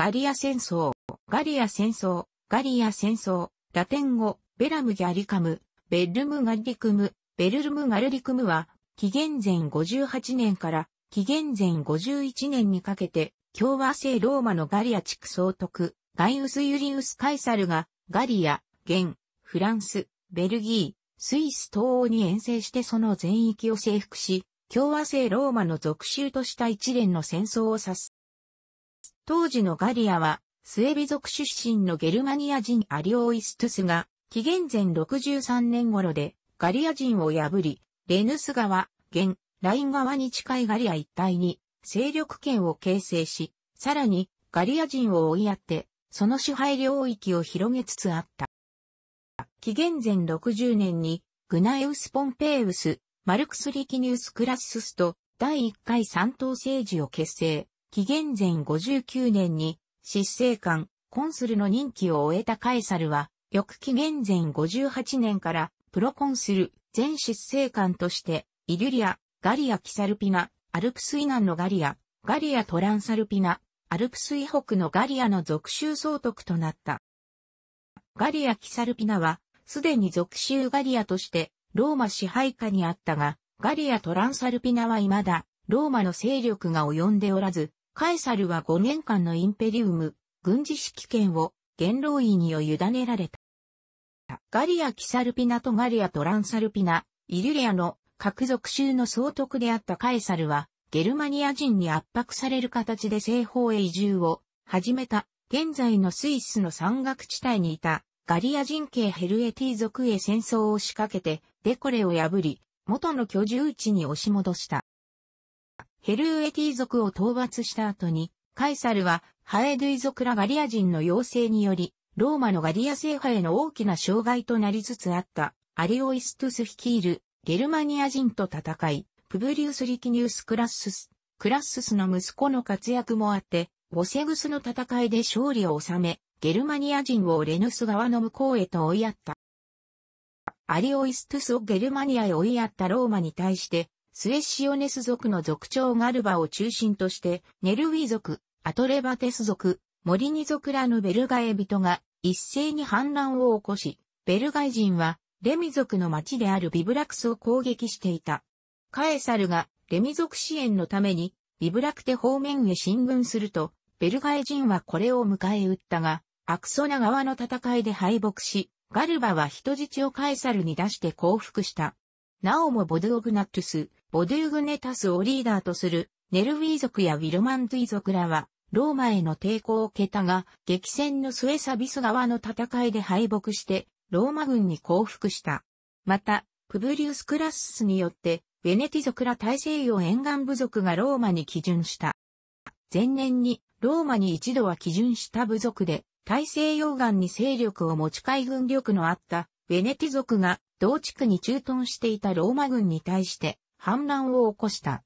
ガリア戦争、ガリア戦争、ガリア戦争、ラテン語、ベラムギャリカム、ベルムガリクム、ベルルムガルリクムは、紀元前58年から紀元前51年にかけて、共和制ローマのガリア地区総督、ガイウス・ユリウス・カイサルが、ガリア、現、フランス、ベルギー、スイス東欧に遠征してその全域を征服し、共和制ローマの属州とした一連の戦争を指す。当時のガリアは、スエビ族出身のゲルマニア人アリオイストゥスが、紀元前63年頃で、ガリア人を破り、レヌス川、現、ライン川に近いガリア一帯に、勢力圏を形成し、さらに、ガリア人を追いやって、その支配領域を広げつつあった。紀元前60年に、グナエウス・ポンペイウス、マルクス・リキニウス・クラッススと、第1回三等政治を結成、紀元前59年に、執政官、コンスルの任期を終えたカエサルは、翌紀元前58年から、プロコンスル、前執政官として、イリュリア、ガリア・キサルピナ、アルプス以南のガリア、ガリア・トランサルピナ、アルプス以北のガリアの属州総督となった。ガリア・キサルピナは、すでに属州ガリアとして、ローマ支配下にあったが、ガリア・トランサルピナは未だ、ローマの勢力が及んでおらず、カエサルは5年間のインペリウム、軍事指揮権を元老院に委ねられた。ガリア・キサルピナとガリア・トランサルピナ、イリュリアの各属州の総督であったカエサルは、ゲルマニア人に圧迫される形で西方へ移住を始めた、現在のスイスの山岳地帯にいた、ガリア人系ヘルエティ族へ戦争を仕掛けて、デコレを破り、元の居住地に押し戻した。ヘルーエティ族を討伐した後に、カエサルはハエドゥイ族らガリア人の要請により、ローマのガリア制覇への大きな障害となりつつあった、アリオイストゥス率いるゲルマニア人と戦い、プブリウス・リキニウス・クラッスス、クラッススの息子の活躍もあって、ボセグスの戦いで勝利を収め、ゲルマニア人をレヌス側の向こうへと追いやった。アリオイストゥスをゲルマニアへ追いやったローマに対して、スエシオネス族の族長ガルバを中心として、ネルウィ族、アトレバテス族、モリニ族らのベルガエ人が一斉に反乱を起こし、ベルガイ人はレミ族の町であるビブラクスを攻撃していた。カエサルがレミ族支援のためにビブラクテ方面へ進軍すると、ベルガエ人はこれを迎え撃ったが、アクソナ側の戦いで敗北し、ガルバは人質をカエサルに出して降伏した。なおもボドゥオグナトゥス、ボドゥーグネタスをリーダーとする、ネルウィ族やウィルマンズィ族らは、ローマへの抵抗を受けたが、激戦の末サビス側の戦いで敗北して、ローマ軍に降伏した。また、プブリウス・クラッスによって、ベネティ族ら大西洋沿岸部族がローマに基準した。前年に、ローマに一度は基準した部族で、大西洋岸に勢力を持ち海軍力のあったヴェネティ族が同地区に駐屯していたローマ軍に対して反乱を起こした。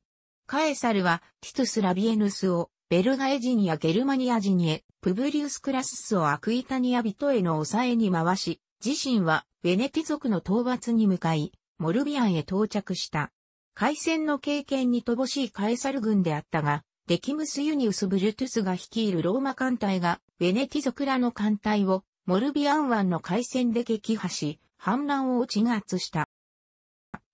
カエサルはティトゥス・ラビエヌスをベルガエ人やゲルマニア人へ、プブリウス・クラススをアクイタニア人への抑えに回し、自身はヴェネティ族の討伐に向かい、モルビアンへ到着した。海戦の経験に乏しいカエサル軍であったが、デキムス・ユニウス・ブルトゥスが率いるローマ艦隊が、ヴェネティ族らの艦隊をモルビアン湾の海戦で撃破し、反乱を鎮圧した。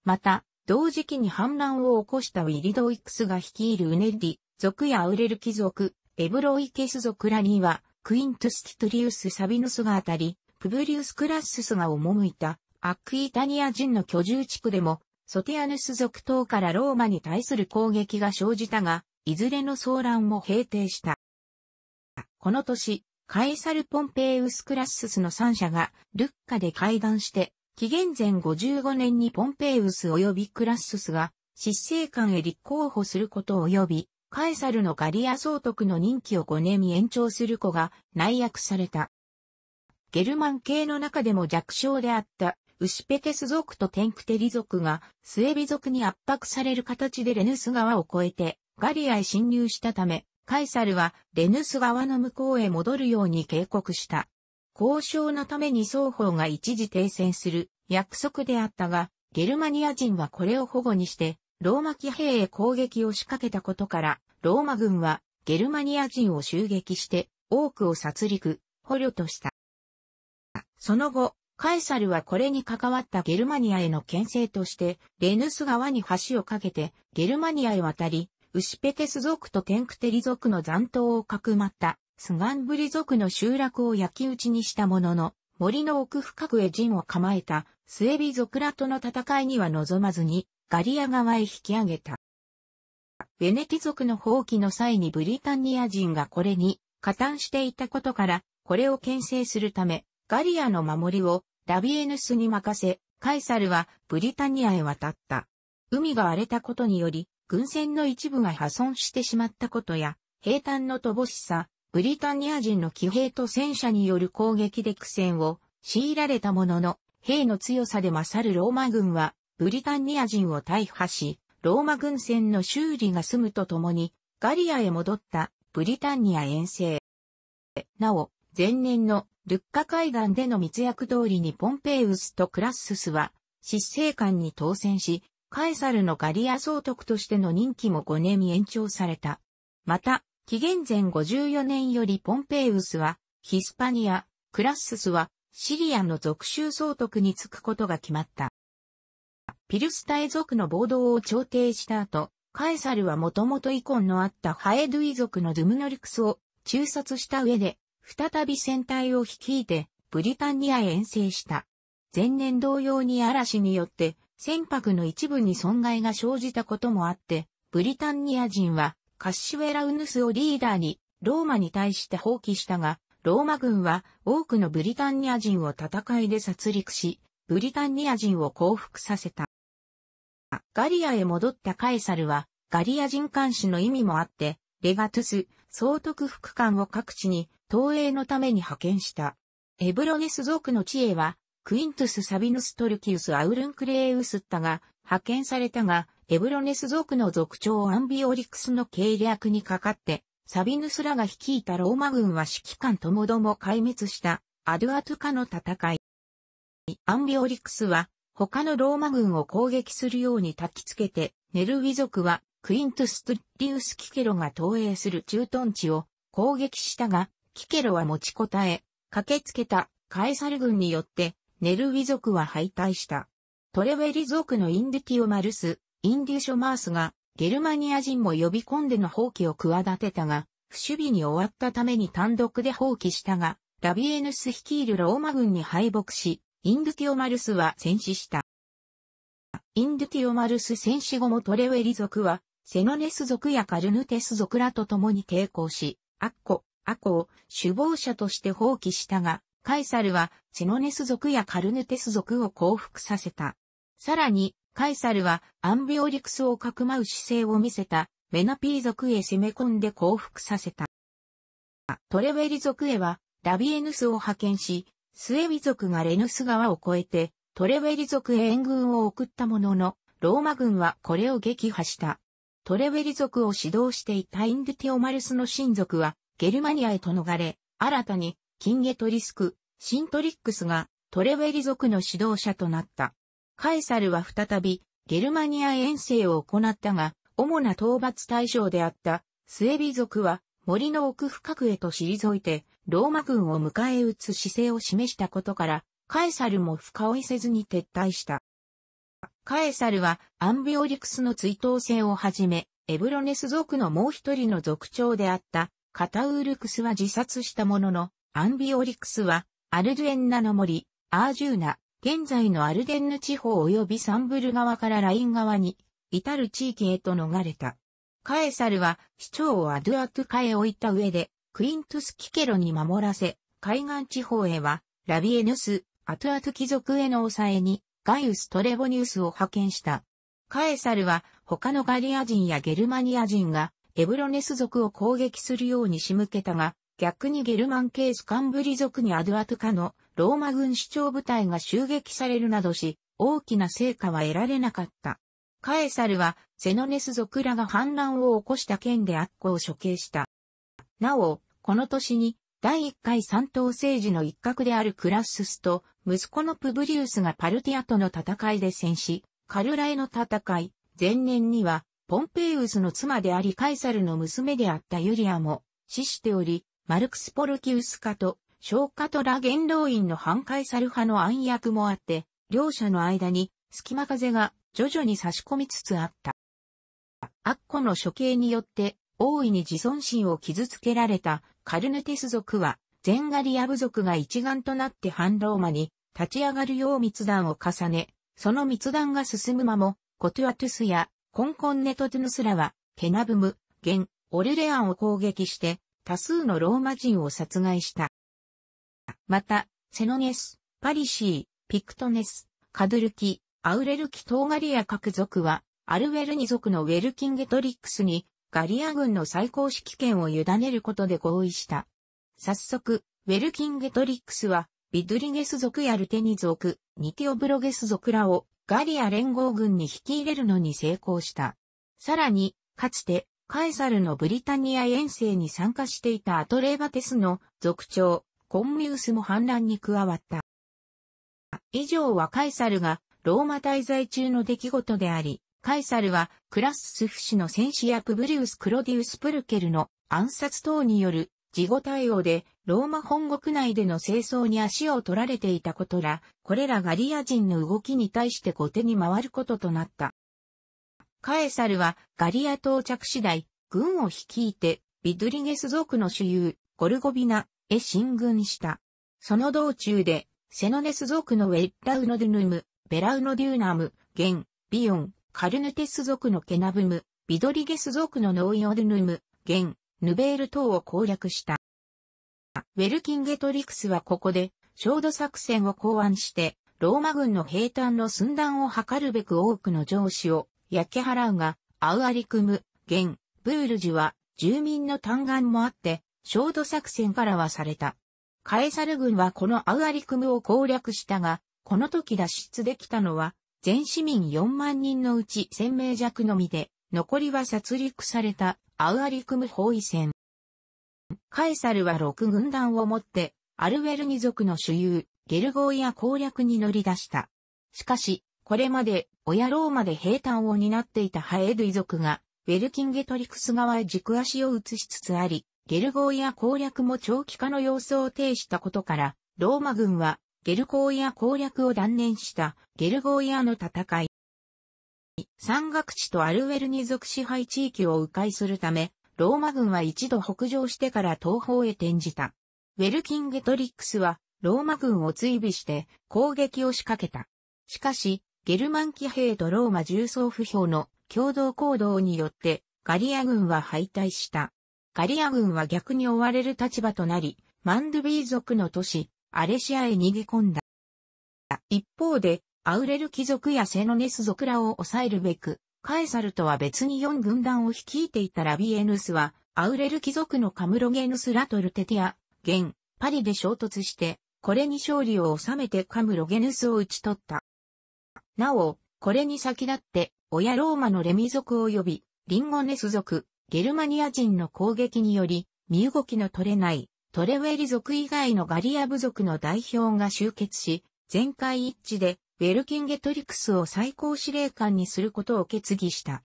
また、同時期に反乱を起こしたウィリドイクスが率いるウネッィ、族やアウレル貴族、エブロイケス族らには、クイントゥス・ティトリウス・サビヌスが当たり、プブリウス・クラッススが赴いた、アクイタニア人の居住地区でも、ソティアヌス族等からローマに対する攻撃が生じたが、いずれの騒乱も平定した。この年、カエサル・ポンペイウス・クラッススの3者が、ルッカで会談して、紀元前55年にポンペイウス及びクラッススが、執政官へ立候補すること及び、カエサルのガリア総督の任期を5年延長する子が内約された。ゲルマン系の中でも弱小であったウシペテス族とテンクテリ族がスエビ族に圧迫される形でレヌス川を越えてガリアへ侵入したためカイサルはレヌス川の向こうへ戻るように警告した。交渉のために双方が一時停戦する約束であったが、ゲルマニア人はこれを保護にして、ローマ騎兵へ攻撃を仕掛けたことから、ローマ軍はゲルマニア人を襲撃して、多くを殺戮、捕虜とした。その後、カエサルはこれに関わったゲルマニアへの牽制として、レヌス川に橋を架けて、ゲルマニアへ渡り、ウシペテス族とテンクテリ族の残党をかくまった、スガンブリ族の集落を焼き討ちにしたものの、森の奥深くへ陣を構えた、スエビ族らとの戦いには望まずに、ガリア側へ引き上げた。ベネティ族の放棄の際にブリタニア人がこれに加担していたことから、これを牽制するため、ガリアの守りをラビエヌスに任せ、カイサルはブリタニアへ渡った。海が荒れたことにより、軍船の一部が破損してしまったことや、兵艦の乏しさ、ブリタニア人の騎兵と戦車による攻撃で苦戦を強いられたものの、兵の強さで勝るローマ軍は、ブリタニア人を大破し、ローマ軍船の修理が済むとともに、ガリアへ戻ったブリタニア遠征。なお、前年のルッカ海岸での密約通りにポンペイウスとクラッススは、執政官に当選し、カエサルのガリア総督としての任期も5年延長された。また、紀元前54年よりポンペイウスは、ヒスパニア、クラッススは、シリアの属州総督に就くことが決まった。ピルスタイ族の暴動を調停した後、カエサルはもともと遺恨のあったハエドゥイ族のドゥムノリクスを中殺した上で、再び戦隊を率いて、ブリタンニアへ遠征した。前年同様に嵐によって、船舶の一部に損害が生じたこともあって、ブリタンニア人はカッシウェラウヌスをリーダーにローマに対して放棄したが、ローマ軍は多くのブリタンニア人を戦いで殺戮し、ブリタンニア人を降伏させた。ガリアへ戻ったカエサルは、ガリア人監視の意味もあって、レガトゥス、総督副官を各地に、東映のために派遣した。エブロネス族の知恵は、クイントゥス・サビヌス・トルキウス・アウルンクレーウスッタが派遣されたが、エブロネス族の族長アンビオリクスの計略にかかって、サビヌスらが率いたローマ軍は指揮官ともども壊滅したアドゥアトゥカの戦い。アンビオリクスは他のローマ軍を攻撃するように焚きつけて、ネルウィ族はクイントゥス・トゥリウス・キケロが投影する駐屯地を攻撃したが、キケロは持ちこたえ、駆けつけたカエサル軍によってネルウィ族は敗退した。トレウェリ族のインデュティオマルス、インデュショマースが、ゲルマニア人も呼び込んでの放棄を企てたが、不守備に終わったために単独で放棄したが、ラビエヌス率いるローマ軍に敗北し、インドゥティオマルスは戦死した。インドゥティオマルス戦死後もトレウェリ族は、セノネス族やカルヌテス族らと共に抵抗し、アッコ、アコを首謀者として放棄したが、カイサルはチノネス族やカルヌテス族を降伏させた。さらに、カイサルはアンビオリクスをかくまう姿勢を見せたメナピー族へ攻め込んで降伏させた。トレウェリ族へはラビエヌスを派遣し、スエビ族がレヌス川を越えてトレウェリ族へ援軍を送ったものの、ローマ軍はこれを撃破した。トレウェリ族を指導していたインディティオマルスの親族はゲルマニアへと逃れ、新たにキンゲトリスク、シントリックスがトレウェリ族の指導者となった。カエサルは再びゲルマニア遠征を行ったが、主な討伐対象であったスエビ族は森の奥深くへと退いて、ローマ軍を迎え撃つ姿勢を示したことから、カエサルも深追いせずに撤退した。カエサルはアンビオリクスの追悼戦をはじめ、エブロネス族のもう一人の族長であったカタウルクスは自殺したものの、アンビオリクスは、アルドゥエンナの森、アージューナ、現在のアルデンヌ地方及びサンブル側からライン側に、至る地域へと逃れた。カエサルは、市長をアドゥアトゥカへ置いた上で、クイントゥス・キケロに守らせ、海岸地方へは、ラビエヌス、アトゥアトゥ貴族への抑えに、ガイウス・トレボニウスを派遣した。カエサルは、他のガリア人やゲルマニア人が、エブロネス族を攻撃するように仕向けたが、逆にゲルマン系スカンブリ族にアドゥアトカのローマ軍主張部隊が襲撃されるなどし、大きな成果は得られなかった。カエサルは、セノネス族らが反乱を起こした件で悪行を処刑した。なお、この年に、第1回三党政治の一角であるクラッススと、息子のプブリウスがパルティアとの戦いで戦死、カルラエの戦い、前年には、ポンペイウスの妻でありカエサルの娘であったユリアも死しており、マルクス・ポルキウス化と、ーカトラ元老院の反カイサル派の暗躍もあって、両者の間に隙間風が徐々に差し込みつつあった。アッコの処刑によって大いに自尊心を傷つけられたカルヌテス族は、ゼンガリア部族が一丸となって反ローマに立ち上がるよう密談を重ね、その密談が進む間も、コトゥアトゥスやコンコンネトトゥヌスらは、ケナブム、ゲン、オルレアンを攻撃して、多数のローマ人を殺害した。また、セノネス、パリシー、ピクトネス、カドゥルキ、アウレルキ・トーガリア各族は、アルウェルニ族のウェルキンゲトリックスに、ガリア軍の最高指揮権を委ねることで合意した。早速、ウェルキンゲトリックスは、ビドゥリゲス族やルテニ族、ニティオブロゲス族らをガリア連合軍に引き入れるのに成功した。さらに、かつてカエサルのブリタニア遠征に参加していたアトレーバテスの族長、コンミウスも反乱に加わった。以上はカエサルがローマ滞在中の出来事であり、カエサルはクラススフ氏の戦士役ブリウス・クロディウス・プルケルの暗殺等による事後対応でローマ本国内での清掃に足を取られていたことら、これらガリア人の動きに対して後手に回ることとなった。カエサルはガリア到着次第、軍を率いて、ビドリゲス族の主友、ゴルゴビナへ進軍した。その道中で、セノネス族のウェッラウノドゥヌム、ベラウノデューナム、ゲン、ビヨン、カルヌテス族のケナブム、ビドリゲス族のノイオドゥヌム、ゲン、ヌベール等を攻略した。ウェルキンゲトリクスはここで、焦土作戦を考案して、ローマ軍の兵隊の寸断を図るべく多くの上司を焼け払うが、アウアリクム、現、ブールジュは、住民の嘆願もあって、焦土作戦からはされた。カエサル軍はこのアウアリクムを攻略したが、この時脱出できたのは、全市民4万人のうち1000名弱のみで、残りは殺戮されたアウアリクム包囲戦。カエサルは6軍団を持って、アルウェルニ族の主有、ゲルゴーや攻略に乗り出した。しかし、これまで親ローマで平坦を担っていたハエード遺族が、ウェルキンゲトリクス側へ軸足を移しつつあり、ゲルゴーや攻略も長期化の様相を呈したことから、ローマ軍はゲルゴーや攻略を断念したゲルゴーヤの戦い。山岳地とアルウェルに属支配地域を迂回するため、ローマ軍は一度北上してから東方へ転じた。ウェルキンゲトリックスはローマ軍を追尾して攻撃を仕掛けた。しかし、ゲルマン騎兵とローマ重装不評の共同行動によって、ガリア軍は敗退した。ガリア軍は逆に追われる立場となり、マンドゥビー族の都市、アレシアへ逃げ込んだ。一方で、アウレル貴族やセノネス族らを抑えるべく、カエサルとは別に4軍団を率いていたラビエヌスは、アウレル貴族のカムロゲヌス・ラトルテティア、現、パリで衝突して、これに勝利を収めてカムロゲヌスを討ち取った。なお、これに先立って、親ローマのレミ族及び、リンゴネス族、ゲルマニア人の攻撃により、身動きの取れない、トレウェリ族以外のガリア部族の代表が集結し、全会一致で、ウェルキンゲトリクスを最高司令官にすることを決議した。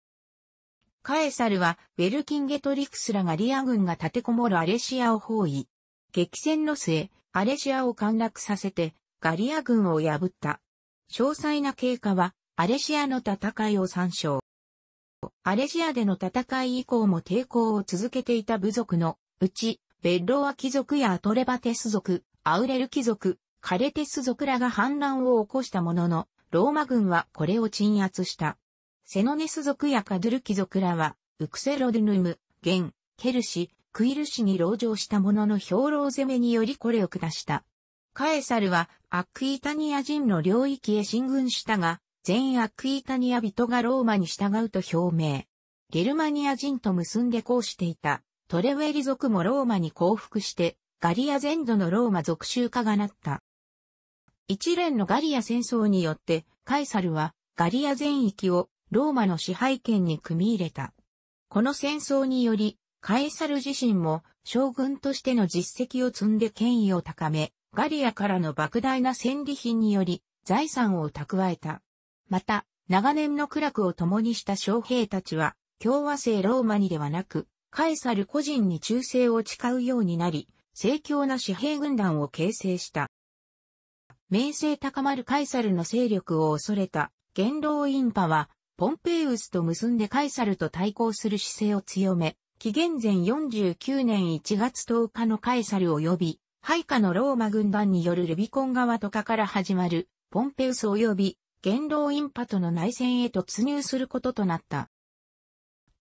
カエサルは、ウェルキンゲトリクスらガリア軍が立てこもるアレシアを包囲。激戦の末、アレシアを陥落させて、ガリア軍を破った。詳細な経過は、アレシアの戦いを参照。アレシアでの戦い以降も抵抗を続けていた部族のうち、ベッロア貴族やアトレバテス族、アウレル貴族、カレテス族らが反乱を起こしたものの、ローマ軍はこれを鎮圧した。セノネス族やカドゥル貴族らは、ウクセロデヌム、ゲン、ケルシ、クイルシに籠城したものの兵糧攻めによりこれを下した。カエサルはアクイタニア人の領域へ進軍したが、全アクイタニア人がローマに従うと表明。ゲルマニア人と結んでこうしていた、トレウェリ族もローマに降伏して、ガリア全土のローマ属州化がなった。一連のガリア戦争によって、カエサルはガリア全域をローマの支配権に組み入れた。この戦争により、カエサル自身も将軍としての実績を積んで権威を高め、ガリアからの莫大な戦利品により財産を蓄えた。また、長年の苦楽を共にした将兵たちは、共和制ローマにではなく、カエサル個人に忠誠を誓うようになり、盛況な紙幣軍団を形成した。名声高まるカエサルの勢力を恐れた元老院派は、ポンペイウスと結んでカエサルと対抗する姿勢を強め、紀元前49年1月10日のカエサルを呼び配下のローマ軍団によるルビコン側とかから始まる、ポンペウス及び、元老インパとの内戦へ突入することとなった。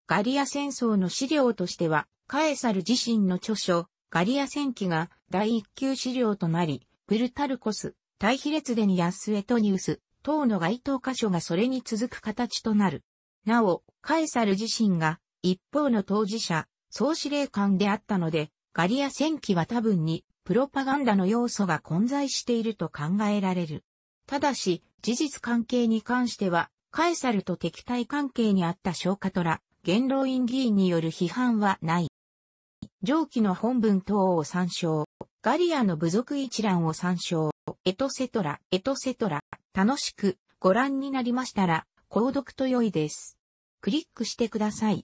ガリア戦争の資料としては、カエサル自身の著書、ガリア戦記が第一級資料となり、グルタルコス、大比列でにデニアスエトニウス、等の該当箇所がそれに続く形となる。なお、カエサル自身が、一方の当事者、総司令官であったので、ガリア戦記は多分に、プロパガンダの要素が混在していると考えられる。ただし、事実関係に関しては、カエサルと敵対関係にあったショートラ、元老院議員による批判はない。上記の本文等を参照。ガリアの部族一覧を参照。エトセトラ、エトセトラ。楽しくご覧になりましたら、購読と良いです。クリックしてください。